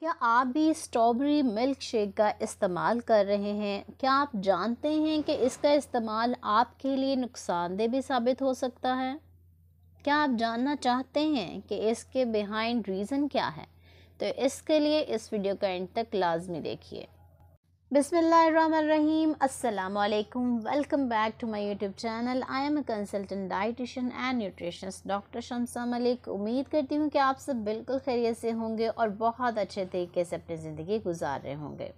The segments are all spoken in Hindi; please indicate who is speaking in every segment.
Speaker 1: क्या आप भी स्ट्रॉबेरी मिल्क शेक का इस्तेमाल कर रहे हैं क्या आप जानते हैं कि इसका इस्तेमाल आपके लिए नुकसानदेह भी साबित हो सकता है क्या आप जानना चाहते हैं कि इसके बिहाइंड रीज़न क्या है तो इसके लिए इस वीडियो का एंड तक लाजमी देखिए अस्सलाम वालेकुम welcome back to my YouTube channel I am a consultant dietician and nutrition doctor Shamsa Malik उम्मीद करती हूँ कि आप सब बिल्कुल खैरियत से होंगे और बहुत अच्छे तरीके से अपनी ज़िंदगी गुजार रहे होंगे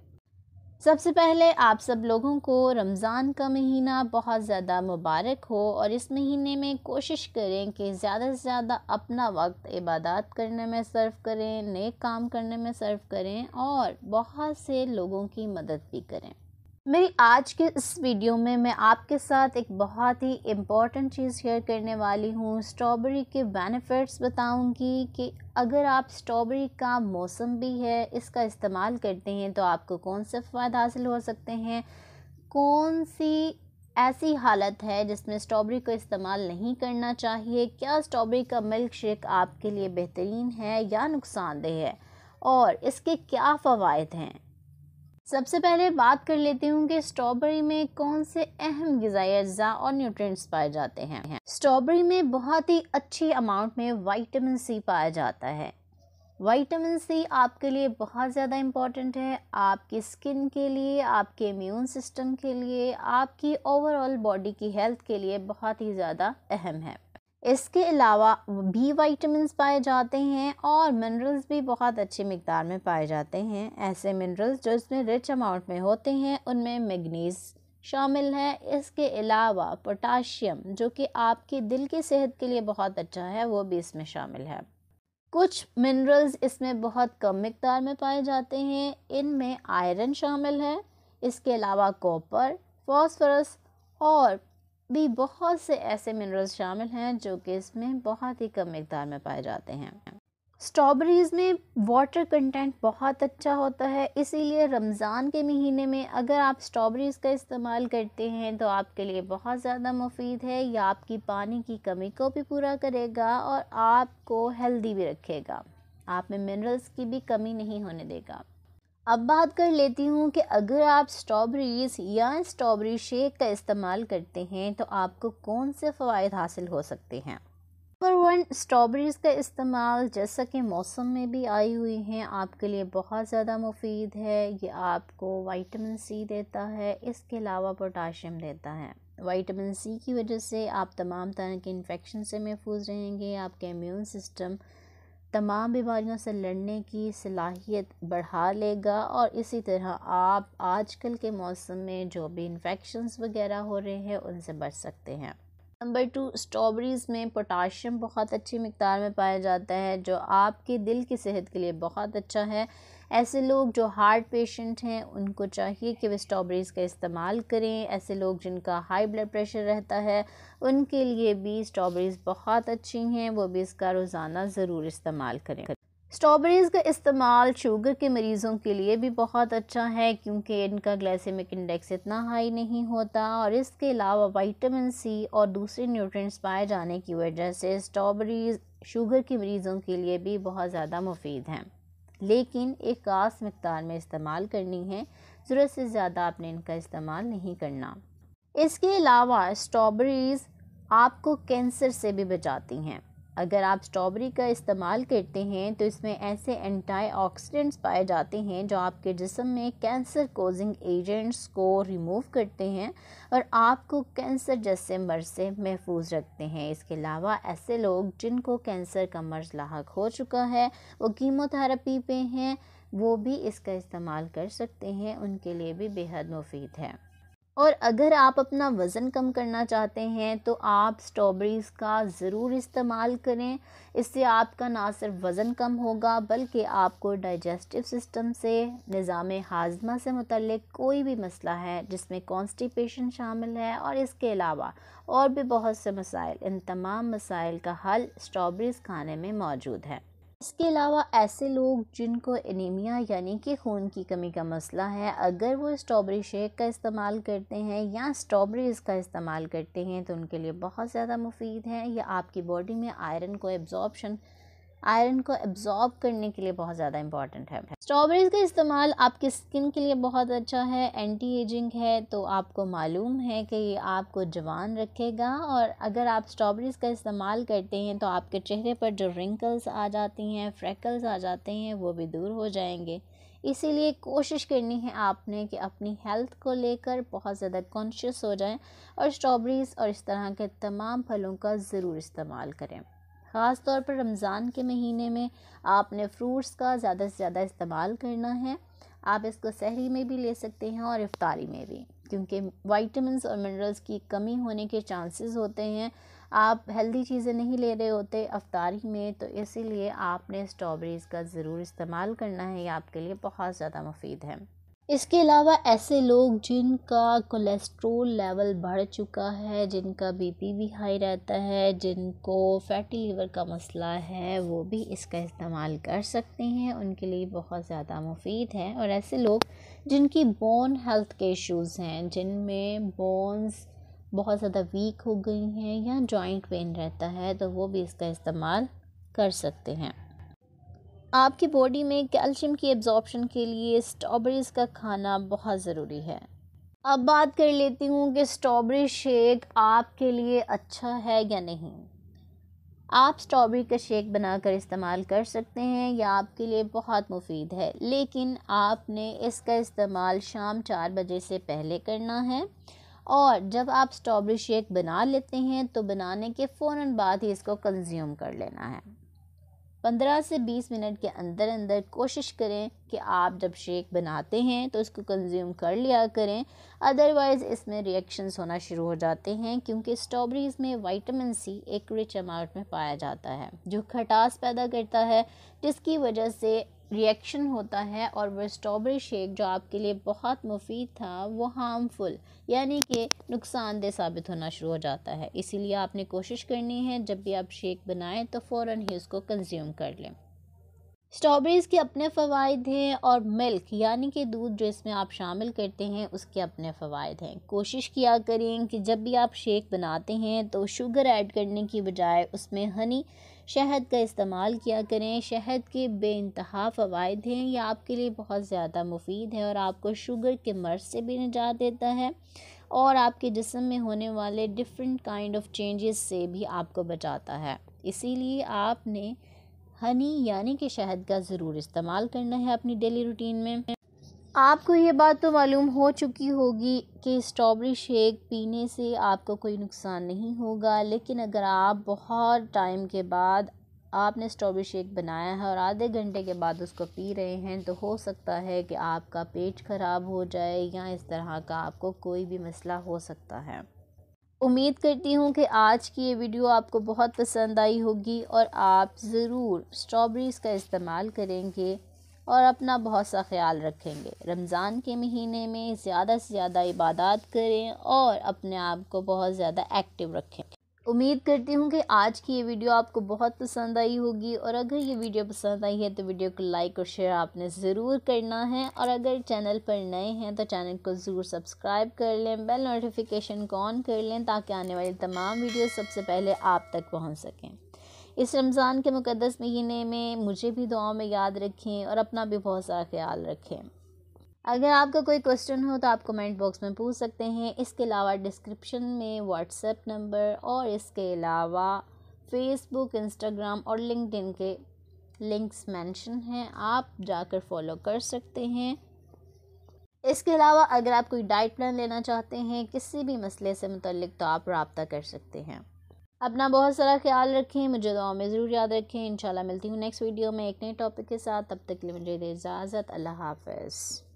Speaker 1: सबसे पहले आप सब लोगों को रमज़ान का महीना बहुत ज़्यादा मुबारक हो और इस महीने में कोशिश करें कि ज़्यादा से ज़्यादा अपना वक्त इबादत करने में सर्व करें नए काम करने में सर्व करें और बहुत से लोगों की मदद भी करें मेरी आज के इस वीडियो में मैं आपके साथ एक बहुत ही इम्पॉर्टेंट चीज़ शेयर करने वाली हूँ स्ट्रॉबेरी के बेनिफिट्स बताऊँगी कि अगर आप स्ट्रॉबेरी का मौसम भी है इसका इस्तेमाल करते हैं तो आपको कौन से फ़ायदे हासिल हो सकते हैं कौन सी ऐसी हालत है जिसमें स्ट्रॉबेरी को इस्तेमाल नहीं करना चाहिए क्या स्ट्रॉबेरी का मिल्क शेक आपके लिए बेहतरीन है या नुकसानदेह है और इसके क्या फ़वाद हैं सबसे पहले बात कर लेती हूँ कि स्ट्रॉबेरी में कौन से अहम गजाई अज्जा और न्यूट्रिएंट्स पाए जाते हैं स्ट्रॉबेरी में बहुत ही अच्छी अमाउंट में वाइटामिन सी पाया जाता है वाइटामिन सी आपके लिए बहुत ज़्यादा इम्पॉर्टेंट है आपकी स्किन के लिए आपके इम्यून सिस्टम के लिए आपकी ओवरऑल बॉडी की हेल्थ के लिए बहुत ही ज़्यादा अहम है इसके अलावा बी वाइटमिन पाए जाते हैं और मिनरल्स भी बहुत अच्छी मकदार में पाए जाते हैं ऐसे मिनरल्स जो इसमें रिच अमाउंट में होते हैं उनमें मैगनीज शामिल है इसके अलावा पोटाशियम जो कि आपके दिल की सेहत के लिए बहुत अच्छा है वो भी इसमें शामिल है कुछ मिनरल्स इसमें बहुत कम मकदार में पाए जाते हैं इनमें आयरन शामिल है इसके अलावा कॉपर फॉस्फरस और भी बहुत से ऐसे मिनरल्स शामिल हैं जो कि इसमें बहुत ही कम मकदार में पाए जाते हैं स्ट्रॉबेरीज़ में वाटर कंटेंट बहुत अच्छा होता है इसीलिए रमज़ान के महीने में अगर आप स्ट्रॉबेरीज़ का इस्तेमाल करते हैं तो आपके लिए बहुत ज़्यादा मुफीद है या आपकी पानी की कमी को भी पूरा करेगा और आपको हेल्दी भी रखेगा आप में मिनरल्स की भी कमी नहीं होने देगा अब बात कर लेती हूँ कि अगर आप स्ट्रॉबेरीज़ या स्ट्रॉबेरी शेक का इस्तेमाल करते हैं तो आपको कौन से फ़वाद हासिल हो सकते हैं नंबर वन स्ट्रॉबेरीज़ का इस्तेमाल जैसा कि मौसम में भी आई हुई हैं आपके लिए बहुत ज़्यादा मुफीद है ये आपको वाइटमिन सी देता है इसके अलावा पोटाशियम देता है वाइटमिन सी की वजह से आप तमाम तरह के इन्फेक्शन से महफूज रहेंगे आपके इम्यून सिस्टम तमाम बीमारियों से लड़ने की सलाहियत बढ़ा लेगा और इसी तरह आप आजकल के मौसम में जो भी इन्फेक्शंस वगैरह हो रहे हैं उनसे बच सकते हैं नंबर टू स्ट्रॉबेरीज़ में पोटाशियम बहुत अच्छी मकदार में पाया जाता है जो आपके दिल की सेहत के लिए बहुत अच्छा है ऐसे लोग जो हार्ट पेशेंट हैं उनको चाहिए कि वे स्ट्रॉबेरीज़ का इस्तेमाल करें ऐसे लोग जिनका हाई ब्लड प्रेशर रहता है उनके लिए भी स्ट्रॉबेरीज़ बहुत अच्छी हैं वो भी इसका रोज़ाना ज़रूर इस्तेमाल करें स्ट्रॉबेरीज़ का इस्तेमाल शुगर के मरीज़ों के लिए भी बहुत अच्छा है क्योंकि इनका ग्लाइसेमिक इंडेक्स इतना हाई नहीं होता और इसके अलावा विटामिन सी और दूसरे न्यूट्रिएंट्स पाए जाने की वजह से स्ट्रॉबेरीज़ शुगर के मरीज़ों के लिए भी बहुत ज़्यादा मुफीद हैं लेकिन एक खास मकदार में इस्तेमाल करनी है ज़रूरत से ज़्यादा आपने इनका इस्तेमाल नहीं करना इसके अलावा स्ट्रॉबेरीज़ आपको कैंसर से भी बचाती हैं अगर आप स्ट्रॉबेरी का इस्तेमाल करते हैं तो इसमें ऐसे एंटीऑक्सीडेंट्स पाए जाते हैं जो आपके जिसम में कैंसर कोजिंग एजेंट्स को रिमूव करते हैं और आपको कैंसर जैसे मर्ज से महफूज रखते हैं इसके अलावा ऐसे लोग जिनको कैंसर का मर्ज लाक हो चुका है वो कीमोथेरेपी पे हैं वो भी इसका इस्तेमाल कर सकते हैं उनके लिए भी बेहद मुफीद है और अगर आप अपना वज़न कम करना चाहते हैं तो आप स्ट्रॉबेरीज़ का ज़रूर इस्तेमाल करें इससे आपका ना सिर्फ वज़न कम होगा बल्कि आपको डाइजेस्टिव सिस्टम से निज़ाम हाजमा से मुतलक कोई भी मसला है जिसमें कॉन्स्टिपेशन शामिल है और इसके अलावा और भी बहुत से मसाइल इन तमाम मसाइल का हल स्ट्रॉबेरीज़ खाने में मौजूद है इसके अलावा ऐसे लोग जिनको एनीमिया यानी कि खून की कमी का मसला है अगर वो स्ट्रॉबेरी शेक का इस्तेमाल करते हैं या स्ट्रॉबेरीज़ का इस्तेमाल करते हैं तो उनके लिए बहुत ज़्यादा मुफीद है यह आपकी बॉडी में आयरन को एब्ज़ॉर्बशन आयरन को एब्जॉर्ब करने के लिए बहुत ज़्यादा इंपॉर्टेंट है स्ट्रॉबेरीज़ का इस्तेमाल आपके स्किन के लिए बहुत अच्छा है एंटी एजिंग है तो आपको मालूम है कि ये आपको जवान रखेगा और अगर आप स्ट्रॉबेरीज़ का इस्तेमाल करते हैं तो आपके चेहरे पर जो रिंकल्स आ जाती हैं फ्रैकल्स आ जाते हैं वो भी दूर हो जाएंगे इसीलिए कोशिश करनी है आपने कि अपनी हेल्थ को लेकर बहुत ज़्यादा कॉन्शियस हो जाएं और स्ट्रॉबेरीज़ और इस तरह के तमाम फलों का ज़रूर इस्तेमाल करें ख़ास तौर पर रमज़ान के महीने में आपने फ्रूट्स का ज़्यादा से ज़्यादा इस्तेमाल करना है आप इसको सहरी में भी ले सकते हैं और इफ्तारी में भी क्योंकि वाइटमिनस और मिनरल्स की कमी होने के चांसेस होते हैं आप हेल्दी चीज़ें नहीं ले रहे होते अफ्तारी में तो इसीलिए आपने स्ट्रॉबेरीज़ का ज़रूर इस्तेमाल करना है ये आपके लिए बहुत ज़्यादा मुफीद है इसके अलावा ऐसे लोग जिनका कोलेस्ट्रोल लेवल बढ़ चुका है जिनका बीपी भी हाई रहता है जिनको फैटी लीवर का मसला है वो भी इसका इस्तेमाल कर सकते हैं उनके लिए बहुत ज़्यादा मुफीद है और ऐसे लोग जिनकी बोन हेल्थ के इश्यूज़ हैं जिनमें बोन्स बहुत ज़्यादा वीक हो गई हैं या जॉइंट पेन रहता है तो वो भी इसका इस्तेमाल कर सकते हैं आपकी बॉडी में कैल्शियम की एब्जॉर्प्शन के लिए स्ट्रॉबेरीज़ का खाना बहुत ज़रूरी है अब बात कर लेती हूँ कि स्ट्रॉबेरी शेक आपके लिए अच्छा है या नहीं आप स्ट्रॉबेरी का शेक बनाकर इस्तेमाल कर सकते हैं या आपके लिए बहुत मुफीद है लेकिन आपने इसका इस्तेमाल शाम चार बजे से पहले करना है और जब आप स्ट्रॉबेरी शेक बना लेते हैं तो बनाने के फ़ौर बाद ही इसको कंज्यूम कर लेना है पंद्रह से बीस मिनट के अंदर अंदर कोशिश करें कि आप जब शेक बनाते हैं तो इसको कंज्यूम कर लिया करें अदरवाइज़ इसमें रिएक्शंस होना शुरू हो जाते हैं क्योंकि स्ट्रॉबेरीज़ में विटामिन सी एक रिच अमाउंट में पाया जाता है जो खटास पैदा करता है जिसकी वजह से रिएक्शन होता है और वह स्ट्रॉबेरी शेक जो आपके लिए बहुत मुफीद था वो हार्मफुल यानी कि नुकसानदेह साबित होना शुरू हो जाता है इसीलिए आपने कोशिश करनी है जब भी आप शेक बनाएं तो फ़ौर ही उसको कंज्यूम कर लें स्ट्रॉबेरीज़ के अपने फ़वाद हैं और मिल्क यानी कि दूध जो इसमें आप शामिल करते हैं उसके अपने फ़वाद हैं कोशिश किया करें कि जब भी आप शेक बनाते हैं तो शुगर ऐड करने की बजाय उसमें हनी शहद का इस्तेमाल किया करें शहद के बेानतहा फ़वाद हैं यह आपके लिए बहुत ज़्यादा मुफीद है और आपको शुगर के मर्ज से भी निजात देता है और आपके जिसम में होने वाले डिफरेंट काइंड ऑफ चेंजेस से भी आपको बचाता है इसीलिए आपने हनी यानी कि शहद का ज़रूर इस्तेमाल करना है अपनी डेली रूटीन में आपको ये बात तो मालूम हो चुकी होगी कि स्ट्रॉबेरी शेक पीने से आपको कोई नुकसान नहीं होगा लेकिन अगर आप बहुत टाइम के बाद आपने स्ट्रॉबेरी शेक बनाया है और आधे घंटे के बाद उसको पी रहे हैं तो हो सकता है कि आपका पेट ख़राब हो जाए या इस तरह का आपको कोई भी मसला हो सकता है उम्मीद करती हूँ कि आज की ये वीडियो आपको बहुत पसंद आई होगी और आप ज़रूर स्ट्रॉबेरीज़ का इस्तेमाल करेंगे और अपना बहुत सा ख्याल रखेंगे रमज़ान के महीने में ज़्यादा से ज़्यादा इबादत करें और अपने आप को बहुत ज़्यादा एक्टिव रखें उम्मीद करती हूँ कि आज की ये वीडियो आपको बहुत पसंद आई होगी और अगर ये वीडियो पसंद आई है तो वीडियो को लाइक और शेयर आपने ज़रूर करना है और अगर चैनल पर नए हैं तो चैनल को ज़रूर सब्सक्राइब कर लें बेल नोटिफिकेशन को ऑन कर लें ताकि आने वाली तमाम वीडियो सबसे पहले आप तक पहुँच सकें इस रमज़ान के मुकदस महीने में मुझे भी दुआओं में याद रखें और अपना भी बहुत सारा ख्याल रखें अगर आपका कोई क्वेश्चन हो तो आप कमेंट बॉक्स में पूछ सकते हैं इसके अलावा डिस्क्रिप्शन में व्हाट्सएप नंबर और इसके अलावा फेसबुक इंस्टाग्राम और लिंकड के लिंक्स मेंशन हैं आप जाकर फॉलो कर सकते हैं इसके अलावा अगर आप कोई डाइट प्लान लेना चाहते हैं किसी भी मसले से मुतलिक तो आप रबता कर सकते हैं अपना बहुत सारा ख्याल रखें मुझे दुआ में ज़रूर याद रखें इंशाल्लाह मिलती हूँ नेक्स्ट वीडियो में एक नए टॉपिक के साथ तब तक के लिए मुझे इजाज़त अल्लाह हाफ